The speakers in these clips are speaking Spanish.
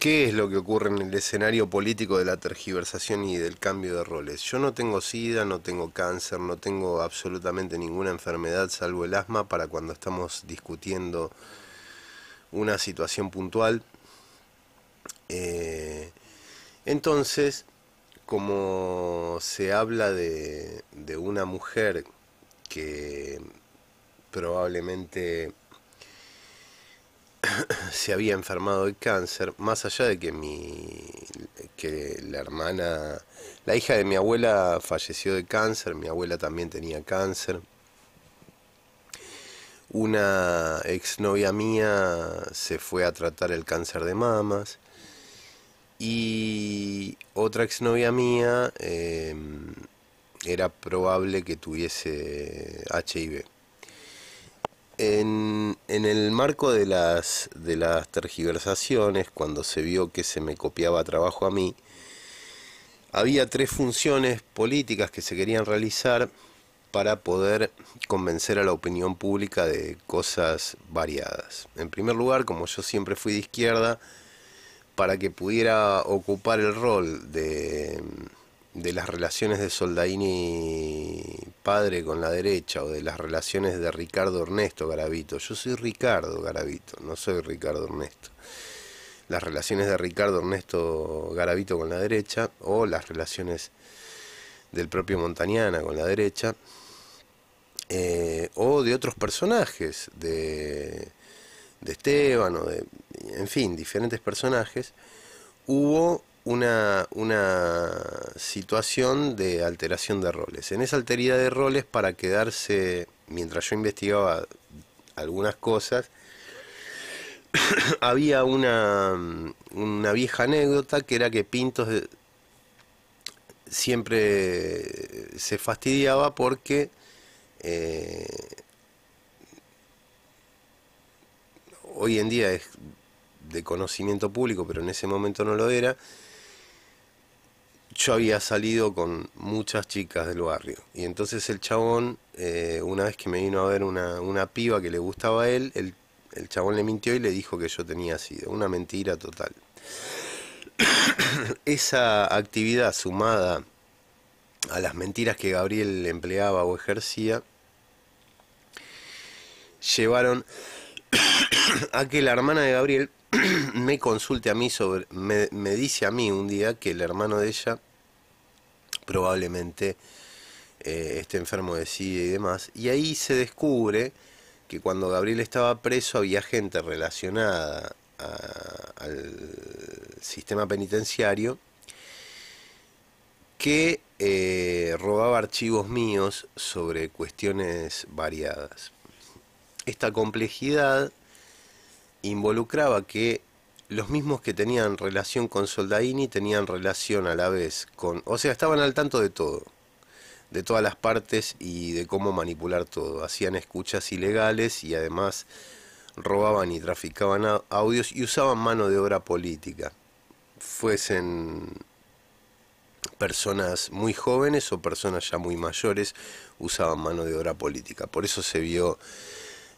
¿Qué es lo que ocurre en el escenario político de la tergiversación y del cambio de roles? Yo no tengo sida, no tengo cáncer, no tengo absolutamente ninguna enfermedad salvo el asma para cuando estamos discutiendo una situación puntual. Eh, entonces, como se habla de una mujer que probablemente se había enfermado de cáncer, más allá de que mi que la hermana, la hija de mi abuela falleció de cáncer, mi abuela también tenía cáncer. Una exnovia mía se fue a tratar el cáncer de mamas y otra exnovia mía em, era probable que tuviese HIV. En, el marco de las, de las tergiversaciones, cuando se vio que se me copiaba trabajo a mí, había tres funciones políticas que se querían realizar para poder convencer a la opinión pública de cosas variadas. En primer lugar, como yo siempre fui de izquierda, para que pudiera ocupar el rol de de las relaciones de Soldaini padre con la derecha o de las relaciones de Ricardo Ernesto Garavito. Yo soy Ricardo Garavito, no soy Ricardo Ernesto. Las relaciones de Ricardo Ernesto Garavito con la derecha o las relaciones del propio Montañana con la derecha eh, o de otros personajes, de, de Esteban o de, en fin, diferentes personajes, hubo una, situación de alteración de roles. En esa alteridad de roles, para quedarse, mientras yo investigaba algunas cosas, había una, vieja anécdota que era que Pintos eh, siempre se fastidiaba porque eh, hoy en día es de conocimiento público, pero en ese momento no lo era, yo había salido con muchas chicas del barrio. Y entonces el chabón, eh, una vez que me vino a ver una, piba que le gustaba a él, el, chabón le mintió y le dijo que yo tenía sido. Una mentira total. Esa actividad sumada a las mentiras que Gabriel empleaba o ejercía, llevaron a que la hermana de Gabriel me consulte a mí sobre, me, dice a mí un día que el hermano de ella probablemente este enfermo de y demás. Y ahí se descubre que cuando Gabriel estaba preso había gente relacionada al sistema penitenciario que eh, robaba archivos míos sobre cuestiones variadas. Esta complejidad involucraba que los mismos que tenían relación con Soldaini tenían relación a la vez con, o sea, estaban al tanto de todo, de todas las partes y de cómo manipular todo. Hacían escuchas ilegales y además robaban y traficaban audios y usaban mano de obra política, fuesen personas muy jóvenes o personas ya muy mayores, usaban mano de obra política. Por eso se vio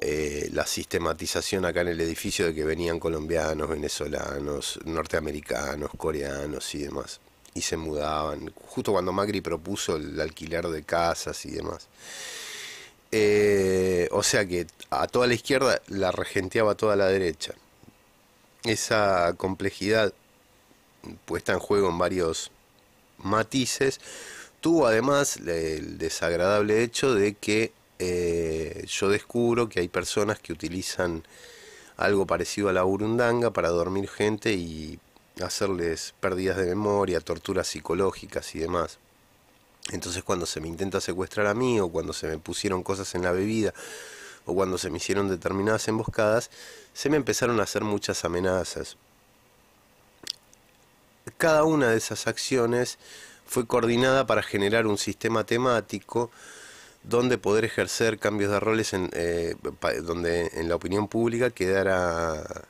eh, la sistematización acá en el edificio de que venían colombianos, venezolanos, norteamericanos, coreanos y demás. Y se mudaban, justo cuando Macri propuso el alquiler de casas y demás. Eh, o sea que a toda la izquierda la regenteaba toda la derecha. Esa complejidad puesta en juego en varios matices tuvo además el desagradable hecho de que eh, yo descubro que hay personas que utilizan algo parecido a la burundanga para dormir gente y hacerles pérdidas de memoria, torturas psicológicas y demás. Entonces cuando se me intenta secuestrar a mí o cuando se me pusieron cosas en la bebida o cuando se me hicieron determinadas emboscadas, se me empezaron a hacer muchas amenazas. Cada una de esas acciones fue coordinada para generar un sistema temático donde poder ejercer cambios de roles eh, donde en la opinión pública quedara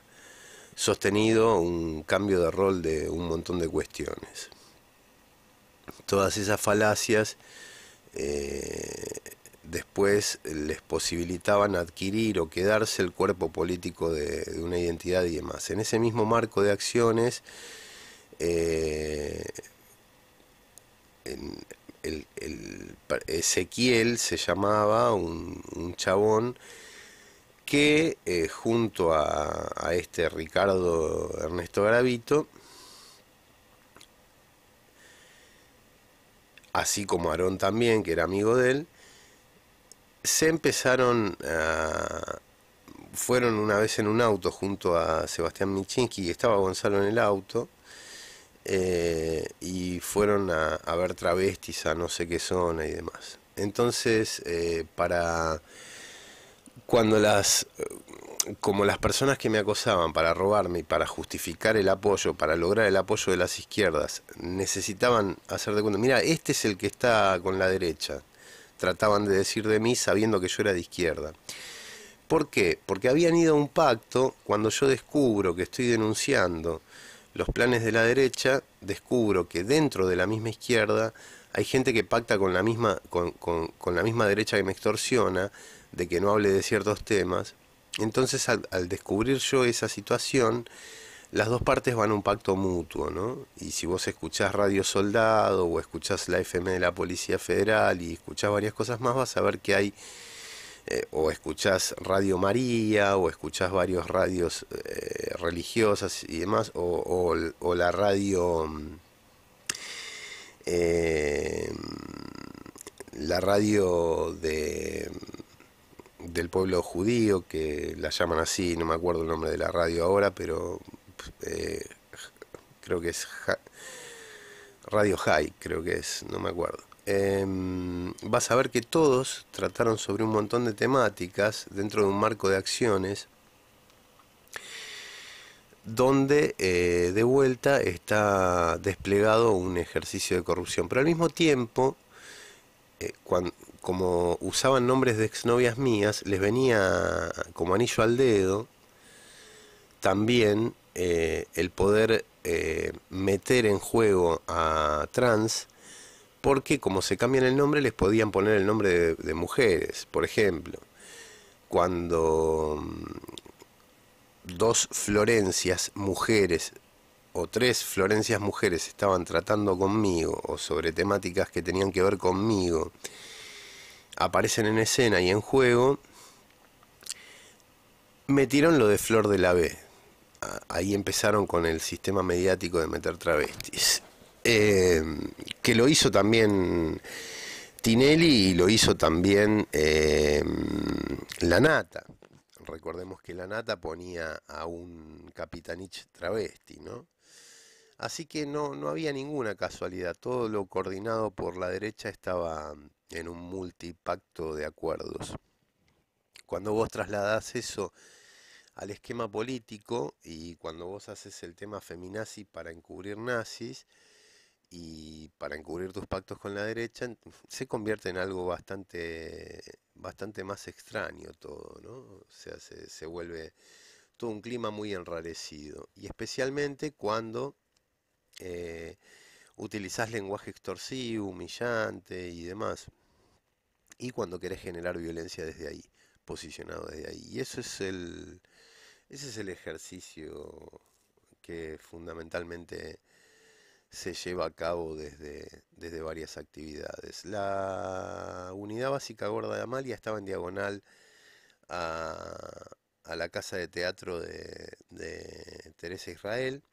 sostenido un cambio de rol de un montón de cuestiones. Todas esas falacias eh, después les posibilitaban adquirir o quedarse el cuerpo político de, una identidad y demás. En ese mismo marco de acciones, eh, en, el, Ezequiel se llamaba un, chabón que eh, junto a, a, este Ricardo Ernesto Gravito, así como Aarón también, que era amigo de él, se empezaron a... Fueron una vez en un auto junto a Sebastián Michinsky y estaba Gonzalo en el auto eh, y fueron a, ver travestis, a no sé qué zona y demás. Entonces, eh, para cuando las, como las personas que me acosaban para robarme y para justificar el apoyo, para lograr el apoyo de las izquierdas, necesitaban hacer de cuenta, mira, este es el que está con la derecha. Trataban de decir de mí sabiendo que yo era de izquierda. ¿Por qué? Porque habían ido a un pacto cuando yo descubro que estoy denunciando los planes de la derecha, descubro que dentro de la misma izquierda hay gente que pacta con la misma, con, la misma derecha que me extorsiona, de que no hable de ciertos temas. Entonces al, descubrir yo esa situación, las dos partes van a un pacto mutuo, ¿no? Y si vos escuchás Radio Soldado o escuchás la FM de la Policía Federal y escuchás varias cosas más, vas a ver que hay eh, o escuchás Radio María, o escuchás varios radios eh, religiosas y demás, o, la radio... Mm, eh, la radio de mm, del pueblo judío, que la llaman así, no me acuerdo el nombre de la radio ahora, pero eh, creo que es Radio High, creo que es, no me acuerdo eh, vas a ver que todos trataron sobre un montón de temáticas dentro de un marco de acciones donde eh, de vuelta está desplegado un ejercicio de corrupción. Pero al mismo tiempo, eh, como usaban nombres de exnovias mías, les venía como anillo al dedo también eh, el poder meter en juego a trans porque como se cambian el nombre, les podían poner el nombre de, mujeres. Por ejemplo, cuando mm, dos Florencias mujeres o tres Florencias mujeres estaban tratando conmigo o sobre temáticas que tenían que ver conmigo, aparecen en escena y en juego, metieron lo de Flor de la B. Ahí empezaron con el sistema mediático de meter travestis. Eh, que lo hizo también Tinelli y lo hizo también Lanata eh, La Nata. Recordemos que La Nata ponía a un capitanich travesti, ¿no? Así que no, no había ninguna casualidad, todo lo coordinado por la derecha estaba en un multipacto de acuerdos. Cuando vos trasladás eso al esquema político y cuando vos haces el tema feminazi para encubrir nazis, y para encubrir tus pactos con la derecha se convierte en algo bastante, bastante más extraño todo, ¿no? O sea, se, vuelve todo un clima muy enrarecido. Y especialmente cuando utilizas eh, utilizás lenguaje extorsivo, humillante y demás. Y cuando querés generar violencia desde ahí, posicionado desde ahí. Y eso es el, ese es el ejercicio que fundamentalmente se lleva a cabo desde, desde varias actividades. La unidad básica gorda de Amalia estaba en diagonal a, la Casa de Teatro de, Teresa Israel.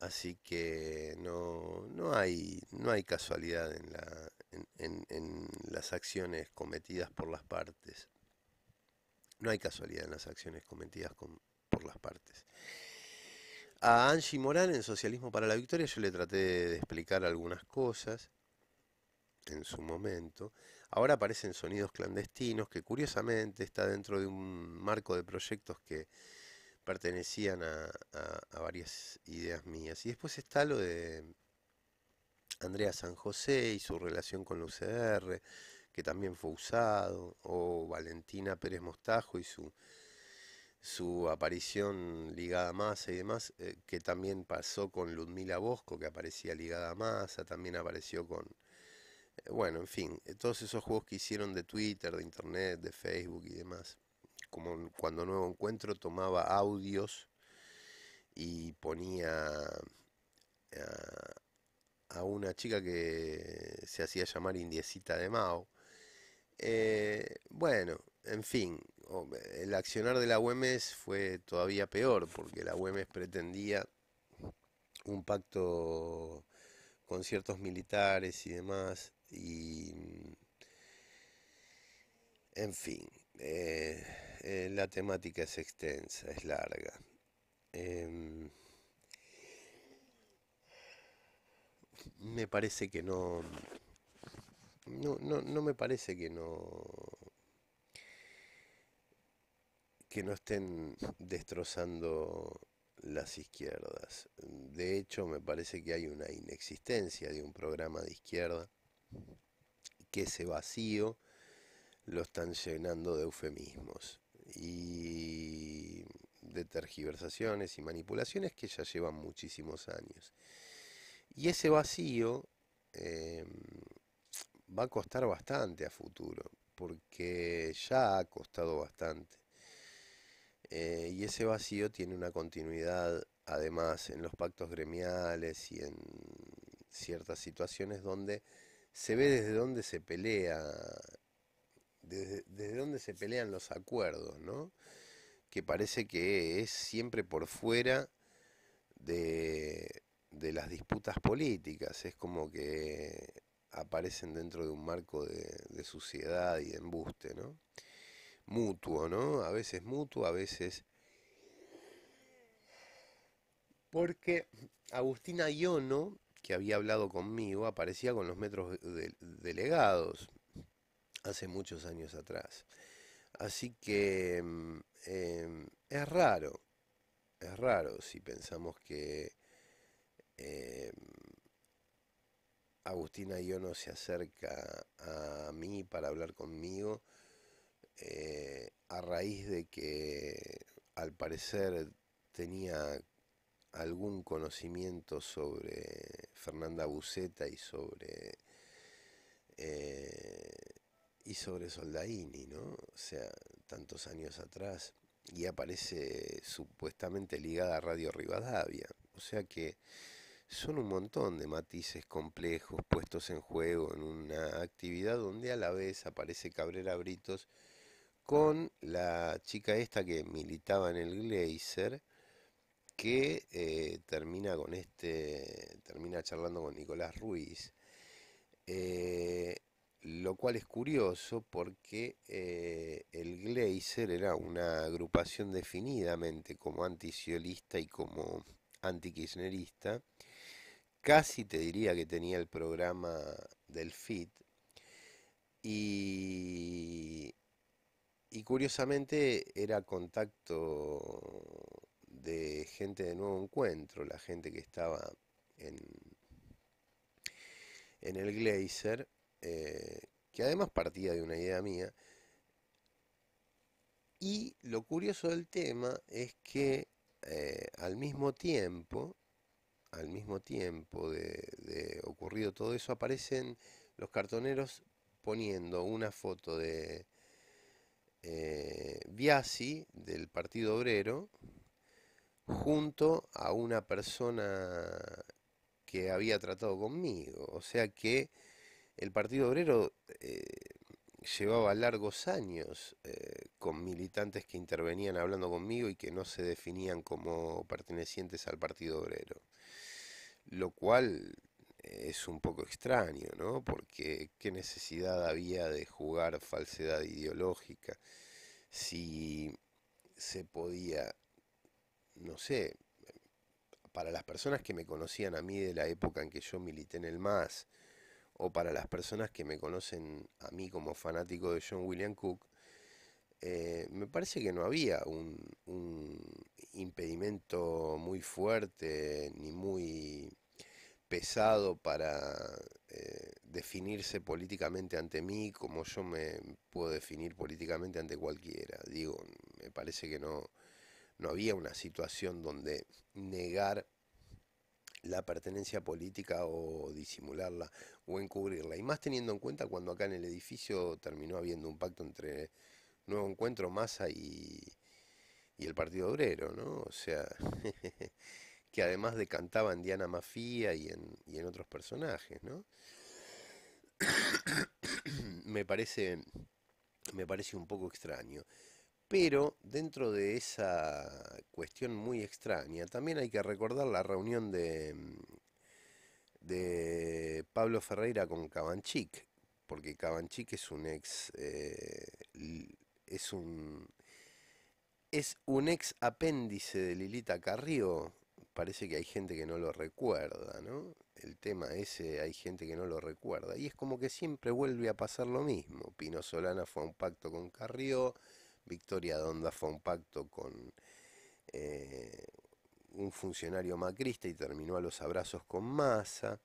Así que no, hay, no hay casualidad en, la, las acciones cometidas por las partes. No hay casualidad en las acciones cometidas por las partes. A Angie Morán en Socialismo para la Victoria yo le traté de explicar algunas cosas en su momento. Ahora aparecen sonidos clandestinos que curiosamente está dentro de un marco de proyectos que pertenecían a, varias ideas mías. Y después está lo de Andrea San José y su relación con la UCR, que también fue usado, o Valentina Pérez Mostajo y su su aparición ligada a y demás, eh, que también pasó con Ludmila Bosco, que aparecía ligada a Massa, también apareció con... Eh, bueno, en fin, eh, todos esos juegos que hicieron de Twitter, de Internet, de Facebook y demás, como cuando Nuevo Encuentro tomaba audios y ponía a, una chica que se hacía llamar Indiecita de Mao. bueno, en fin, el accionar de la UEMES fue todavía peor, porque la UEMES pretendía un pacto con ciertos militares y demás, y mm, en fin, eh, eh, la temática es extensa, es larga. Em, me parece que no, no, no me parece que no que no estén destrozando las izquierdas. De hecho, me parece que hay una inexistencia de un programa de izquierda que ese vacío lo están llenando de eufemismos y de tergiversaciones y manipulaciones que ya llevan muchísimos años. Y ese vacío eh, va a costar bastante a futuro, porque ya ha costado bastante. Eh, y ese vacío tiene una continuidad además en los pactos gremiales y en ciertas situaciones donde se ve desde dónde se pelea, desde, dónde se pelean los acuerdos, Que parece que es siempre por fuera de, las disputas políticas, es como que aparecen dentro de un marco de, suciedad y embuste, ¿no? mutuo, ¿no? A veces mutuo, a veces... Porque Agustina Iono, que había hablado conmigo, aparecía con los metros delegados hace muchos años atrás. Así que mm, em, es raro, es raro si pensamos que em, Agustina Iono se acerca a mí para hablar conmigo eh, a raíz de que al parecer tenía algún conocimiento sobre Fernanda Buceta y sobre eh, y sobre Soldaini, ¿no? O sea, tantos años atrás y aparece supuestamente ligada a Radio Rivadavia. O sea que son un montón de matices complejos puestos en juego en una actividad donde a la vez aparece Cabrera Britos con la chica esta que militaba en el Glazer, que eh, termina con este, termina charlando con Nicolás Ruiz, eh, lo cual es curioso porque eh, el Glazer era una agrupación definidamente como anticiolista y como antikirchnerista, casi te diría que tenía el programa del FIT, y y curiosamente era contacto de gente de nuevo encuentro, la gente que estaba en, en el Glazer, eh, que además partía de una idea mía. Y lo curioso del tema es que eh, al mismo tiempo, al mismo tiempo de, ocurrido todo eso, aparecen los cartoneros poniendo una foto de, eh, Biasi del Partido Obrero junto a una persona que había tratado conmigo. O sea que el Partido Obrero eh, llevaba largos años eh, con militantes que intervenían hablando conmigo y que no se definían como pertenecientes al Partido Obrero. Lo cual es un poco extraño, ¿no? Porque qué necesidad había de jugar falsedad ideológica si se podía, no sé, para las personas que me conocían a mí de la época en que yo milité en el MAS, o para las personas que me conocen a mí como fanático de John William Cook, eh, me parece que no había un impedimento muy fuerte ni muy pesado para eh, definirse políticamente ante mí como yo me puedo definir políticamente ante cualquiera. Digo, me parece que no, había una situación donde negar la pertenencia política o disimularla o encubrirla. Y más teniendo en cuenta cuando acá en el edificio terminó habiendo un pacto entre Nuevo Encuentro, Massa y, y el Partido Obrero, ¿no? O sea... que además decantaba en Diana Mafía y en, otros personajes, ¿no? me parece me parece un poco extraño. Pero dentro de esa cuestión muy extraña, también hay que recordar la reunión de, de Pablo Ferreira con Cabanchic, porque Cabanchic es un ex eh, es un es un ex apéndice de Lilita Carrillo parece que hay gente que no lo recuerda, ¿no? El tema ese hay gente que no lo recuerda. Y es como que siempre vuelve a pasar lo mismo. Pino Solana fue a un pacto con Carrió, Victoria Donda fue un pacto con eh, un funcionario macrista y terminó a los abrazos con Massa.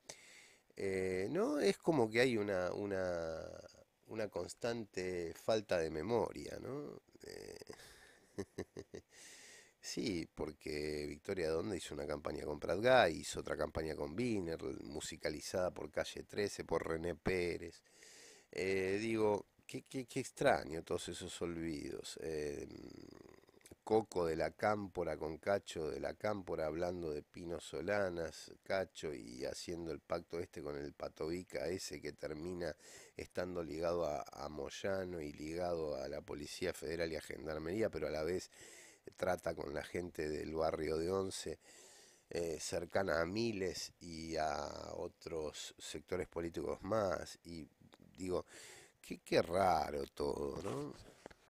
Eh, ¿No? Es como que hay una, una, constante falta de memoria, ¿no? Eh, Sí, porque Victoria Donde hizo una campaña con Prat hizo otra campaña con Biner, musicalizada por Calle 13, por René Pérez. Eh, digo, qué, qué, qué, extraño todos esos olvidos. Em, Coco de la Cámpora con Cacho de la Cámpora hablando de Pino Solanas, Cacho y haciendo el pacto este con el Patovica ese que termina estando ligado a Moyano y ligado a la Policía Federal y a Gendarmería, pero a la vez trata con la gente del barrio de Once, eh, cercana a miles y a otros sectores políticos más. Y digo, qué, qué raro todo, ¿no?